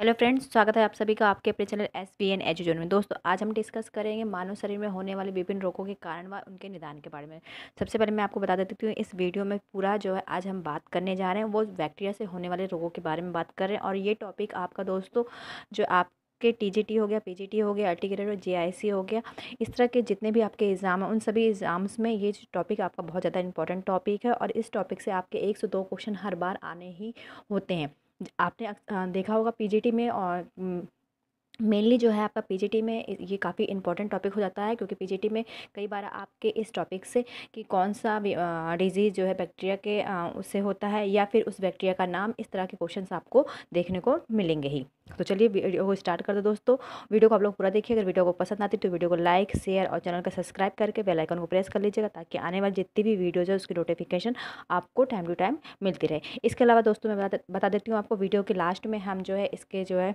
hello friends स्वागत है आप सभी का आपके अपने channel S B N Eduzone में दोस्तों आज हम डिस्कस करेंगे मानव शरीर में होने वाले विभिन्न रोगों के कारण व उनके निदान के बारे में सबसे पहले मैं आपको बता देती हूँ इस वीडियो में पूरा जो है आज हम बात करने जा रहे हैं वो बैक्टीरिया से होने वाले रोगों के बारे में बात कर रहे हैं और ये टॉपिक आपका दोस्तों जो आप के टी हो गया पी हो गया और जे हो गया इस तरह के जितने भी आपके एग्ज़ाम हैं उन सभी एग्ज़ाम्स में ये टॉपिक आपका बहुत ज़्यादा इंपॉर्टेंट टॉपिक है और इस टॉपिक से आपके एक से दो क्वेश्चन हर बार आने ही होते हैं आपने देखा होगा पीजीटी में और मेनली जो है आपका पीजीटी में ये काफ़ी इंपॉर्टेंट टॉपिक हो जाता है क्योंकि पीजीटी में कई बार आपके इस टॉपिक से कि कौन सा डिजीज़ जो है बैक्टीरिया के उससे होता है या फिर उस बैक्टीरिया का नाम इस तरह के क्वेश्चन आपको देखने को मिलेंगे ही तो चलिए वीडियो को स्टार्ट कर दो दोस्तों वीडियो को आप लोग पूरा देखिए अगर वीडियो को पसंद आती तो वीडियो को लाइक शेयर और चैनल का सब्सक्राइब करके बेलाइकन को प्रेस कर लीजिएगा ताकि आने वाली जितनी भी वीडियोज़ है उसकी नोटिफिकेशन आपको टाइम टू टाइम मिलती रहे इसके अलावा दोस्तों मैं बता देती हूँ आपको वीडियो के लास्ट में हम जो है इसके जो है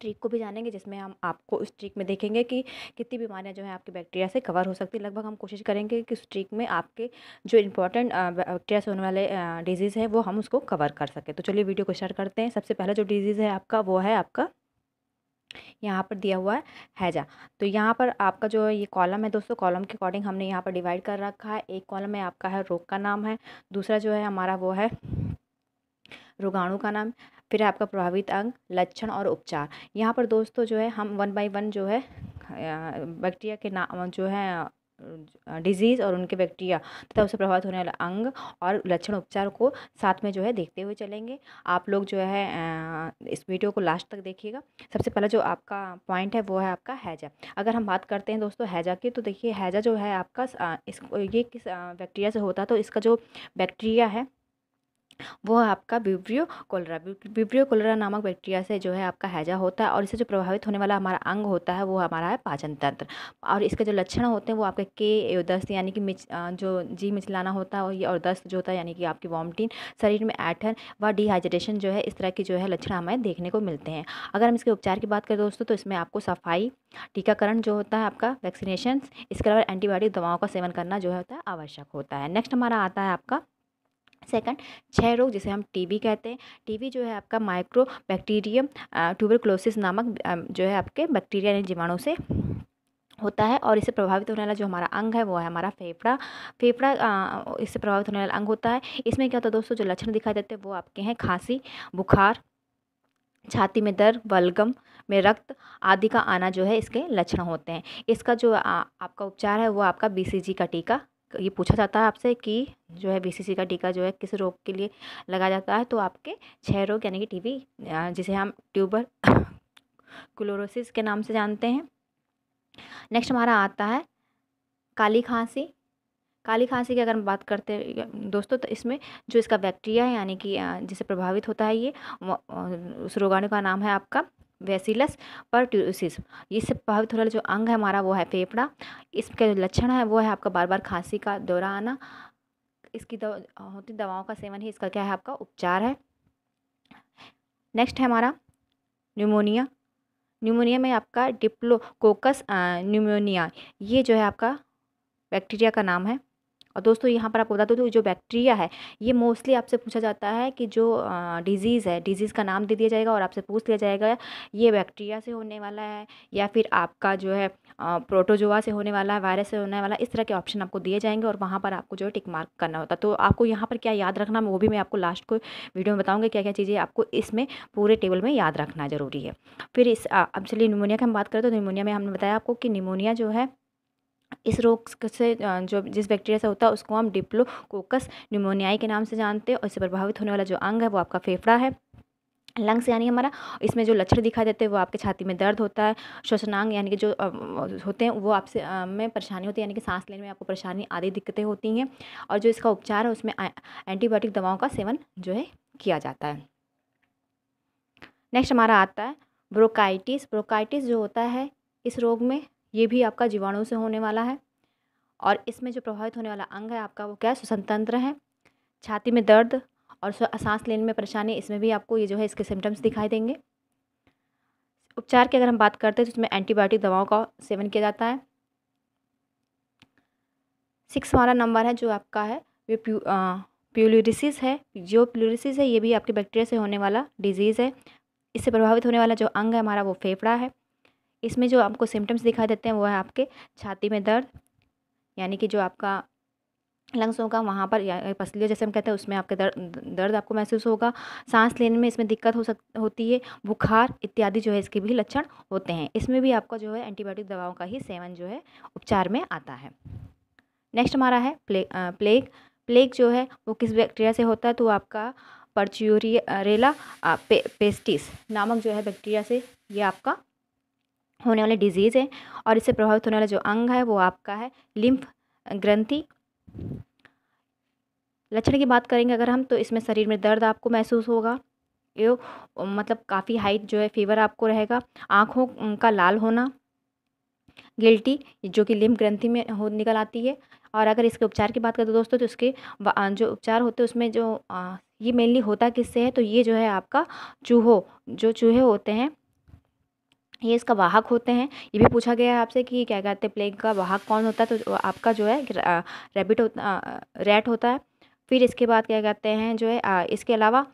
ट्रिक को भी जानेंगे जिसमें हम आपको उस ट्रिक में देखेंगे कि कितनी बीमारियां जो है आपके बैक्टीरिया से कवर हो सकती है लगभग हम कोशिश करेंगे कि उस ट्रिक में आपके जो इंपॉर्टेंट बैक्टीरिया से होने वाले डिजीज़ है वो हम उसको कवर कर सकें तो चलिए वीडियो को स्टार्ट करते हैं सबसे पहला जो डिजीज़ है आपका वो है आपका यहाँ पर दिया हुआ है हैजा तो यहाँ पर आपका जो ये कॉलम है दोस्तों कॉलम के अकॉर्डिंग हमने यहाँ पर डिवाइड कर रखा है एक कॉलम में आपका है रोग का नाम है दूसरा जो है हमारा वो है रोगाणु का नाम फिर आपका प्रभावित अंग लक्षण और उपचार यहाँ पर दोस्तों जो है हम वन बाई वन जो है बैक्टीरिया के नाम जो है डिजीज़ और उनके बैक्टीरिया तथा उससे प्रभावित होने वाला अंग और लक्षण उपचार को साथ में जो है देखते हुए चलेंगे आप लोग जो है इस वीडियो को लास्ट तक देखिएगा सबसे पहला जो आपका पॉइंट है वो है आपका हैजा अगर हम बात करते हैं दोस्तों हैजा की तो देखिए हैजा जो है आपका इस ये किस बैक्टीरिया से होता है तो इसका जो बैक्टीरिया है वो है आपका विब्रियो कोलरा विब्रियो कोलरा नामक बैक्टीरिया से जो है आपका हैजा होता है और इससे जो प्रभावित होने वाला हमारा अंग होता है वो हमारा है पाचन तंत्र और इसके जो लक्षण होते हैं वो आपके के दस्त यानी कि मिच जो जी मिचलाना होता है और दस्त जो होता है यानी कि आपकी वॉमटिंग शरीर में ऐठन व डिहाइड्रेशन जो है इस तरह की जो है लक्षण हमें देखने को मिलते हैं अगर हम इसके उपचार की बात करें दोस्तों तो इसमें आपको सफाई टीकाकरण जो होता है आपका वैक्सीनेशन इसके अलावा एंटीबायोटिक दवाओं का सेवन करना जो होता है आवश्यक होता है नेक्स्ट हमारा आता है आपका सेकंड छह रोग जिसे हम टीबी कहते हैं टीबी जो है आपका माइक्रो बैक्टीरियम ट्यूबरक्लोसिस नामक जो है आपके बैक्टीरिया यानी जीवाणु से होता है और इससे प्रभावित होने वाला जो हमारा अंग है वो है हमारा फेफड़ा फेफड़ा इससे प्रभावित होने वाला अंग होता है इसमें क्या होता है दोस्तों जो लक्षण दिखाई देते हैं वो आपके हैं खांसी बुखार छाती में दर्द बलगम में रक्त आदि का आना जो है इसके लक्षण होते हैं इसका जो आ, आपका उपचार है वो आपका बीसीजी का टीका ये पूछा जाता है आपसे कि जो है बी का टीका जो है किस रोग के लिए लगाया जाता है तो आपके छह रोग यानी कि टीबी जिसे हम ट्यूबर क्लोरोसिस के नाम से जानते हैं नेक्स्ट हमारा आता है काली खांसी काली खांसी की अगर हम बात करते हैं दोस्तों तो इसमें जो इसका बैक्टीरिया है यानी कि जिसे प्रभावित होता है ये उस रोगाणु का नाम है आपका वैसीलस पर ट्यूसिस इससे प्रभावित हो जो अंग है हमारा वो है फेफड़ा इसके जो लक्षण है वो है आपका बार बार खांसी का दौरा आना इसकी दव, होती दवाओं का सेवन ही इसका क्या है आपका उपचार है नेक्स्ट है हमारा न्यूमोनिया न्यूमोनिया में आपका डिप्लोकोकस न्यूमोनिया ये जो है आपका बैक्टीरिया का नाम है और दोस्तों यहाँ पर आपको बता दूँ तो जो बैक्टीरिया है ये मोस्टली आपसे पूछा जाता है कि जो डिजीज़ है डिजीज़ का नाम दे दिया जाएगा और आपसे पूछ लिया जाएगा ये बैक्टीरिया से होने वाला है या फिर आपका जो है प्रोटोजोआ से होने वाला है वायरस से होने वाला इस तरह के ऑप्शन आपको दिए जाएंगे और वहाँ पर आपको जो है टिक मार्क करना होता तो आपको यहाँ पर क्या याद रखना वो भी मैं आपको लास्ट को वीडियो में बताऊँगी क्या क्या चीज़ें आपको इसमें पूरे टेबल में याद रखना ज़रूरी है फिर इस अब चलिए निमोनिया की हम बात करें तो निमोनिया में हमने बताया आपको कि निमोनिया जो है इस रोग से जो जिस बैक्टीरिया से होता है उसको हम डिप्लोकोकस न्यूमोनियाई के नाम से जानते हैं और इससे प्रभावित होने वाला जो अंग है वो आपका फेफड़ा है लंग्स यानी हमारा इसमें जो लक्षण दिखाई देते हैं वो आपके छाती में दर्द होता है श्वसनांग यानी कि जो होते हैं वो आपसे में परेशानी होती है यानी कि सांस लेने में आपको परेशानी आदि दिक्कतें होती हैं और जो इसका उपचार है उसमें एंटीबायोटिक दवाओं का सेवन जो है किया जाता है नेक्स्ट हमारा आता है ब्रोकाइटिस ब्रोकाइटिस जो होता है इस रोग में ये भी आपका जीवाणु से होने वाला है और इसमें जो प्रभावित होने वाला अंग है आपका वो क्या है श्वसन तंत्र है छाती में दर्द और सांस लेने में परेशानी इसमें भी आपको ये जो है इसके सिम्टम्स दिखाई देंगे उपचार की अगर हम बात करते हैं तो उसमें एंटीबायोटिक दवाओं का सेवन किया जाता है सिक्स हमारा नंबर है जो आपका है वे प्यू प्यूलिसिस है जो प्यूलिसिस है ये भी आपके बैक्टीरिया से होने वाला डिजीज़ है इससे प्रभावित होने वाला जो अंग है हमारा वो फेफड़ा है इसमें जो आपको सिम्टम्स दिखाई देते हैं वो है आपके छाती में दर्द यानी कि जो आपका लंग्स होगा वहाँ पर पसलियों जैसे हम कहते हैं उसमें आपके दर्द दर्द आपको महसूस होगा सांस लेने में इसमें दिक्कत हो सक होती है बुखार इत्यादि जो है इसके भी लक्षण होते हैं इसमें भी आपका जो है एंटीबायोटिक दवाओं का ही सेवन जो है उपचार में आता है नेक्स्ट हमारा है प्ले प्लेग प्लेग जो है वो किस बैक्टीरिया से होता है तो आपका परच्यूरियरेला पे, पेस्टिस नामक जो है बैक्टीरिया से ये आपका होने वाले डिजीज़ है और इससे प्रभावित होने वाला जो अंग है वो आपका है लिम्फ ग्रंथि लक्षण की बात करेंगे अगर हम तो इसमें शरीर में दर्द आपको महसूस होगा यो मतलब काफ़ी हाइट जो है फीवर आपको रहेगा आँखों का लाल होना गिल्टी जो कि लिम्फ ग्रंथि में हो निकल आती है और अगर इसके उपचार की बात करते तो दोस्तों तो इसके जो उपचार होते हैं उसमें जो आ, ये मेनली होता किससे है तो ये जो है आपका चूहो जो चूहे होते हैं ये इसका वाहक होते हैं ये भी पूछा गया है आपसे कि क्या कहते हैं प्लेग का वाहक कौन होता है तो आपका जो है रैबिट होता रैट होता है फिर इसके बाद क्या कहते हैं जो है इसके अलावा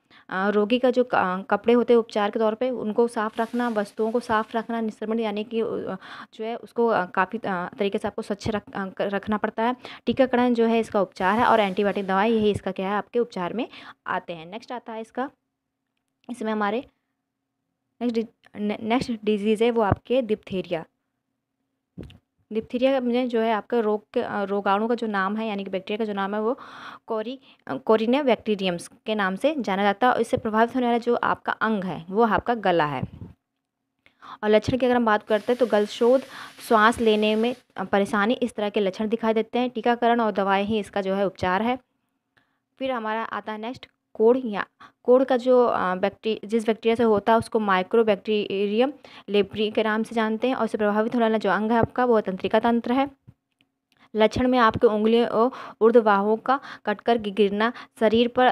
रोगी का जो कपड़े होते हैं उपचार के तौर पे उनको साफ़ रखना वस्तुओं को साफ़ रखना निस्सर्मण यानी कि जो है उसको काफ़ी तरीके से आपको स्वच्छ रख रखना पड़ता है टीकाकरण जो है इसका उपचार है और एंटीबायोटिक दवाई यही इसका क्या है आपके उपचार में आते हैं नेक्स्ट आता है इसका इसमें हमारे नेक्स्ट नेक्स्ट डिजीज़ है वो आपके डिप्थीरिया डिप्थीरिया में जो है आपका रोग के रोगाणु का जो नाम है यानी कि बैक्टीरिया का जो नाम है वो कोरी कोरिने बैक्टीरियम्स के नाम से जाना जाता है और इससे प्रभावित होने वाला जो आपका अंग है वो आपका गला है और लक्षण की अगर हम बात करते हैं तो गलशोध श्वास लेने में परेशानी इस तरह के लक्षण दिखाई देते हैं टीकाकरण और दवाएँ ही इसका जो है उपचार है फिर हमारा आता है नेक्स्ट कोड़ या कोड़ का जो बैक्टीरिया जिस बैक्टीरिया से होता है उसको माइक्रो बैक्टीरियम लेप्री के नाम से जानते हैं और उससे प्रभावित होने वाला जो अंग है आपका वो तंत्रिका तंत्र है लक्षण में आपके उंगलियों और ऊर्ध्वाहों का कटकर गिरना शरीर पर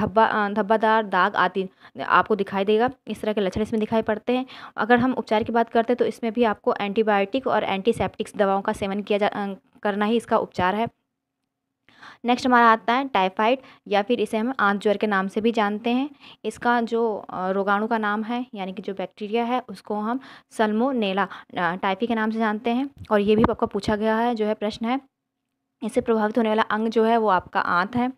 धब्बा धब्बादार दाग आदि आपको दिखाई देगा इस तरह के लक्षण इसमें दिखाई पड़ते हैं अगर हम उपचार की बात करते हैं तो इसमें भी आपको एंटीबायोटिक और एंटीसेप्टिक्स दवाओं का सेवन किया जा करना ही इसका उपचार है नेक्स्ट हमारा आता है टाइफाइड या फिर इसे हम आंत ज्वर के नाम से भी जानते हैं इसका जो रोगाणु का नाम है यानी कि जो बैक्टीरिया है उसको हम सल्मोनेला टाइफी के नाम से जानते हैं और ये भी आपका पूछा गया है जो है प्रश्न है इससे प्रभावित होने वाला अंग जो है वो आपका आँत है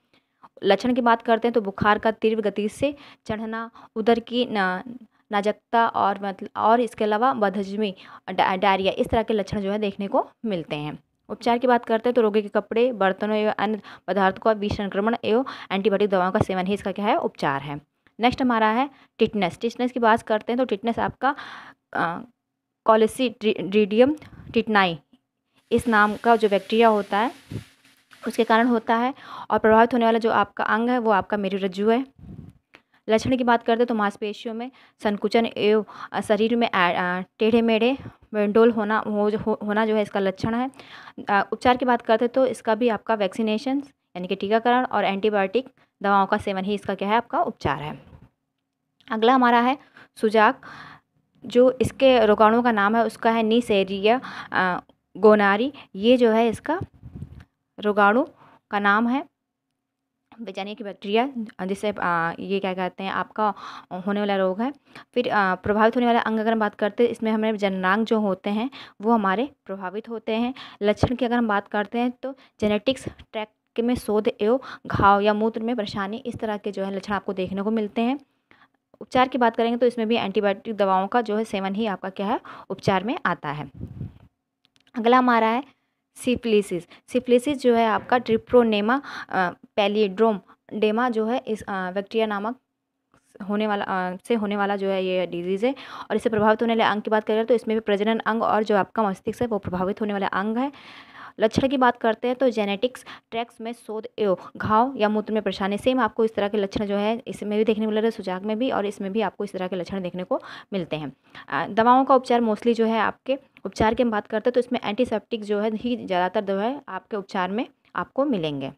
लक्षण की बात करते हैं तो बुखार का तीव्र गति से चढ़ना उधर की नाजकता और मतलब और इसके अलावा बदहजमी डायरिया इस तरह के लक्षण जो है देखने को मिलते हैं उपचार की बात करते हैं तो रोगी के कपड़े बर्तनों एवं अन्य पदार्थों का विष संक्रमण एवं एंटीबायोटिक दवाओं का सेवन ही इसका क्या है उपचार है नेक्स्ट हमारा है टिटनेस टिटनेस की बात करते हैं तो टिटनेस आपका रीडियम टिटनाई इस नाम का जो बैक्टीरिया होता है उसके कारण होता है और प्रभावित होने वाला जो आपका अंग है वो आपका मेरी रज्जु है लक्षण की बात करते तो मांसपेशियों में संकुचन एवं शरीर में टेढ़े मेढ़े वेंडोल होना हो, हो, होना जो है इसका लक्षण है उपचार की बात करते तो इसका भी आपका वैक्सीनेशन यानी कि टीकाकरण और एंटीबायोटिक दवाओं का सेवन ही इसका क्या है आपका उपचार है अगला हमारा है सुजाक जो इसके रोगाणुओं का नाम है उसका है निसेरिया गोनारी ये जो है इसका रोगाणु का नाम है बेचैनी की बैक्टीरिया जिससे ये क्या कहते हैं आपका होने वाला रोग है फिर प्रभावित होने वाला अंग अगर हम बात करते हैं इसमें हमारे जननांग जो होते हैं वो हमारे प्रभावित होते हैं लक्षण की अगर हम बात करते हैं तो जेनेटिक्स ट्रैक में शोध एवं घाव या मूत्र में परेशानी इस तरह के जो है लक्षण आपको देखने को मिलते हैं उपचार की बात करेंगे तो इसमें भी एंटीबायोटिक दवाओं का जो है सेवन ही आपका क्या है उपचार में आता है अगला हमारा है सिफिलिसिस सिफिलिसिस जो है आपका ट्रिप्रोनेमा पैलीड्रोम डेमा जो है इस बैक्टीरिया नामक होने वाला आ, से होने वाला जो है ये डिजीज़ है और इससे प्रभावित होने वाले अंग की बात करें तो इसमें भी प्रजनन अंग और जो आपका मस्तिष्क है वो प्रभावित होने वाला अंग है लक्षण की बात करते हैं तो जेनेटिक्स ट्रैक्स में शोध एवं घाव या मूत्र में परेशानी सेम आपको इस तरह के लक्षण जो है इसमें भी देखने को मिल रहे हैं सुजाक में भी और इसमें भी आपको इस तरह के लक्षण देखने को मिलते हैं दवाओं का उपचार मोस्टली जो है आपके उपचार की हम बात करते हैं तो इसमें एंटीसेप्टिक जो है ही ज़्यादातर जो है आपके उपचार में आपको मिलेंगे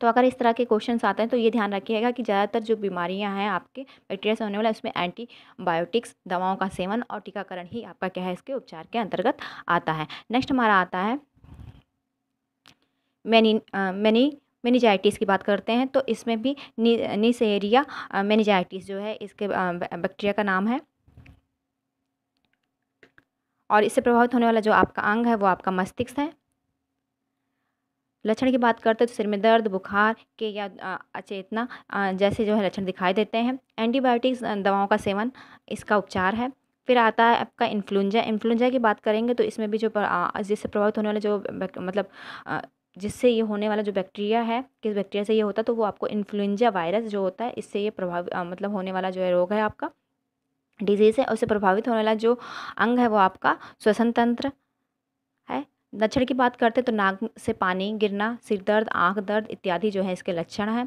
तो अगर इस तरह के क्वेश्चन आते हैं तो ये ध्यान रखिएगा कि ज़्यादातर जो बीमारियां हैं आपके बैक्टीरिया से होने वाला उसमें एंटीबायोटिक्स दवाओं का सेवन और टीकाकरण ही आपका क्या है इसके उपचार के अंतर्गत आता है नेक्स्ट हमारा आता है मैनी मैनी मेनिजाइटिस की बात करते हैं तो इसमें भी निसेरिया मेनिजाइटिस जो है इसके बैक्टीरिया का नाम है और इससे प्रभावित होने वाला जो आपका अंग है वो आपका मस्तिष्क है लक्षण की बात करते हैं तो सिर में दर्द बुखार के या अचेतना जैसे जो है लक्षण दिखाई देते हैं एंटीबायोटिक्स दवाओं का सेवन इसका उपचार है फिर आता है आपका इन्फ्लुंजा इन्फ्लुंजा की बात करेंगे तो इसमें भी जो जिससे प्रभावित होने वाले जो मतलब जिससे ये होने वाला जो बैक्टीरिया है किस बैक्टीरिया से ये होता है तो वो आपको इन्फ्लुएंजा वायरस जो होता है इससे ये प्रभाव मतलब होने वाला जो है रोग है आपका डिजीज़ है उससे प्रभावित होने वाला जो अंग है वो आपका श्वसन तंत्र है लक्षण की बात करते हैं तो नाक से पानी गिरना सिर दर्द आँख दर्द इत्यादि जो है इसके लक्षण हैं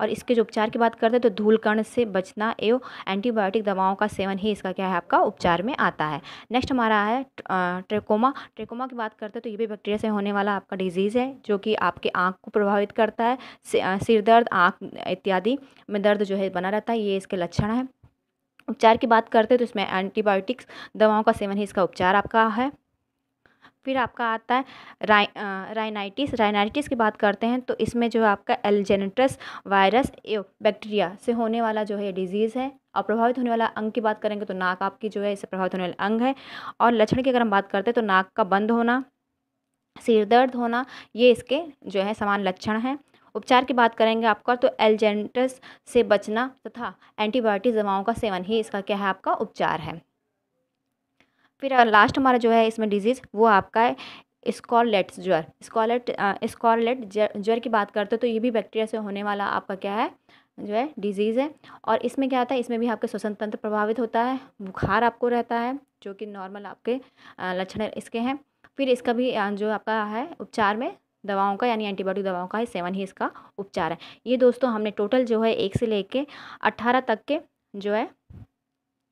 और इसके जो उपचार की बात करते हैं तो धूलकण से बचना एवं एंटीबायोटिक दवाओं का सेवन ही इसका क्या है आपका उपचार में आता है नेक्स्ट हमारा है ट्रेकोमा ट्रेकोमा की बात करते हैं तो ये भी बैक्टीरिया से होने वाला आपका डिजीज़ है जो कि आपके आँख को प्रभावित करता है सिर दर्द आँख इत्यादि में दर्द जो है बना रहता है ये इसके लक्षण हैं उपचार की बात करते हैं तो इसमें एंटीबायोटिक्स दवाओं का सेवन ही इसका उपचार आपका है फिर आपका आता है राइ राइनाइटिस राइनाइटिस की बात करते हैं तो इसमें जो है आपका एलजेनेटस वायरस एव बैक्टीरिया से होने वाला जो है डिजीज़ है और प्रभावित होने वाला अंग की बात करेंगे तो नाक आपकी जो है इससे प्रभावित होने वाला अंग है और लक्षण की अगर हम बात करते हैं तो नाक का बंद होना सिर दर्द होना ये इसके जो है समान लक्षण हैं उपचार की बात करेंगे आपका तो एलजेंटस से बचना तथा एंटीबायोटिक दवाओं का सेवन ही इसका क्या है आपका उपचार है फिर लास्ट हमारा जो है इसमें डिजीज़ वो आपका है स्कॉलेट ज्वर स्कॉलेट स्कॉलेट ज्वर की बात करते हो तो ये भी बैक्टीरिया से होने वाला आपका क्या है जो है डिजीज़ है और इसमें क्या आता है इसमें भी आपके श्वसन तंत्र प्रभावित होता है बुखार आपको रहता है जो कि नॉर्मल आपके लक्षण इसके हैं फिर इसका भी जो आपका है उपचार में दवाओं का यानी एंटीबायोटिक दवाओं का ही सेवन ही इसका उपचार है ये दोस्तों हमने टोटल जो है एक से लेके अट्ठारह तक के जो है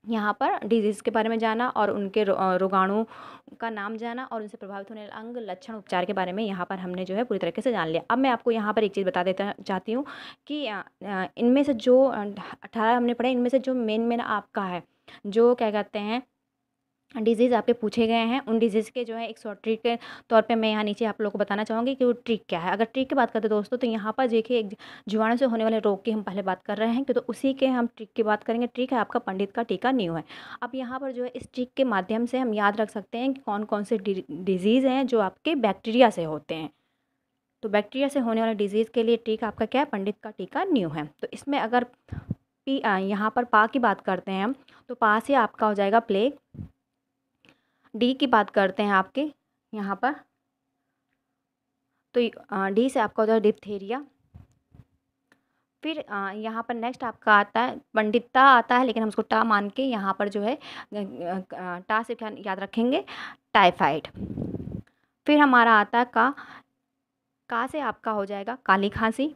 यहाँ पर डिजीज़ के बारे में जाना और उनके रोगाणु का नाम जाना और उनसे प्रभावित होने अंग लक्षण उपचार के बारे में यहाँ पर हमने जो है पूरी तरीके से जान लिया अब मैं आपको यहाँ पर एक चीज़ बता देता चाहती हूँ कि इनमें से जो अठारह हमने पढ़े इनमें से जो मेन मेन आपका है जो क्या कहते हैं डिजीज़ आपके पूछे गए हैं उन डिजीज़ के जो है एक शॉर्ट ट्रिक के तौर पे मैं यहाँ नीचे आप लोगों को बताना चाहूँगी कि वो ट्रिक क्या है अगर ट्रिक की बात करते दोस्तों तो यहाँ पर देखिए एक जीवाणु से होने वाले रोग की हम पहले बात कर रहे हैं कि तो उसी के हम ट्रिक की बात करेंगे ट्रिक है आपका पंडित का टीका न्यू है अब यहाँ पर जो है इस ट्रिक के माध्यम से हम याद रख सकते हैं कि कौन कौन से डिजीज़ हैं जो आपके बैक्टीरिया से होते हैं तो बैक्टीरिया से होने वाले डिजीज़ के लिए ट्रिक आपका क्या है पंडित का टीका न्यू है तो इसमें अगर पी यहाँ पर पा की बात करते हैं हम तो पा से आपका हो जाएगा प्लेग डी की बात करते हैं आपके यहाँ पर तो डी से आपका होता है डिप्थेरिया फिर यहाँ पर नेक्स्ट आपका आता है पंडिता आता है लेकिन हम उसको टा मान के यहाँ पर जो है टा से याद रखेंगे टाइफाइड फिर हमारा आता है का का से आपका हो जाएगा काली खांसी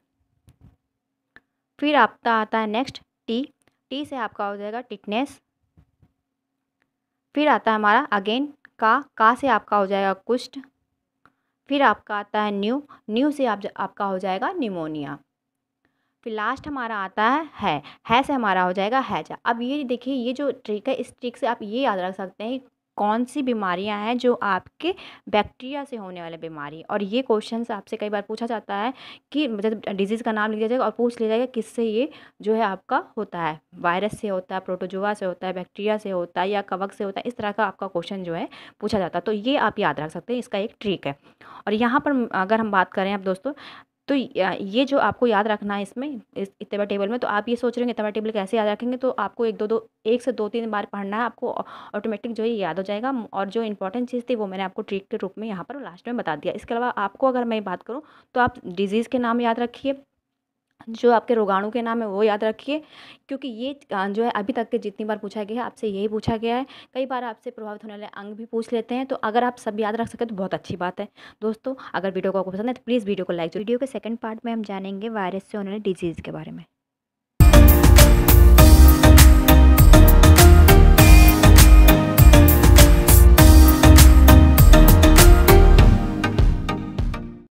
फिर आपका आता है नेक्स्ट टी टी से आपका हो जाएगा टिटनेस फिर आता है हमारा अगेन का का से आपका हो जाएगा कुष्ठ फिर आपका आता है न्यू न्यू से आप आपका हो जाएगा निमोनिया फिर लास्ट हमारा आता है है है से हमारा हो जाएगा हैजा अब ये देखिए ये जो ट्रिक है इस ट्रिक से आप ये याद रख सकते हैं कौन सी बीमारियां हैं जो आपके बैक्टीरिया से होने वाले बीमारी और ये क्वेश्चन आपसे कई बार पूछा जाता है कि मतलब डिजीज़ का नाम लिख दिया जाएगा और पूछ लिया जाएगा किससे ये जो है आपका होता है वायरस से होता है प्रोटोजोआ से होता है बैक्टीरिया से होता है या कवक से होता है इस तरह का आपका क्वेश्चन जो है पूछा जाता है तो ये आप याद रख सकते हैं इसका एक ट्रिक है और यहाँ पर अगर हम बात करें अब दोस्तों तो ये जो आपको याद रखना है इसमें इस इतबा टेबल में तो आप ये सोच रहे हैं इतवा टेबल कैसे याद रखेंगे तो आपको एक दो दो एक से दो तीन बार पढ़ना है आपको ऑटोमेटिक जो है याद हो जाएगा और जो इंपॉर्टेंट चीज़ थी वो मैंने आपको ट्रीट के रूप में यहाँ पर लास्ट में बता दिया इसके अलावा आपको अगर मैं बात करूँ तो आप डिजीज़ के नाम याद रखिए जो आपके रोगाणु के नाम है वो याद रखिए क्योंकि ये जो है अभी तक के जितनी बार पूछा गया है आपसे यही पूछा गया है कई बार आपसे प्रभावित होने वाले अंग भी पूछ लेते हैं तो अगर आप सब याद रख सकें तो बहुत अच्छी बात है दोस्तों अगर वीडियो को आपको पसंद है तो प्लीज़ वीडियो को लाइक वीडियो के सेकंड पार्ट में हम जानेंगे वायरस से होने वाले डिजीज़ के बारे में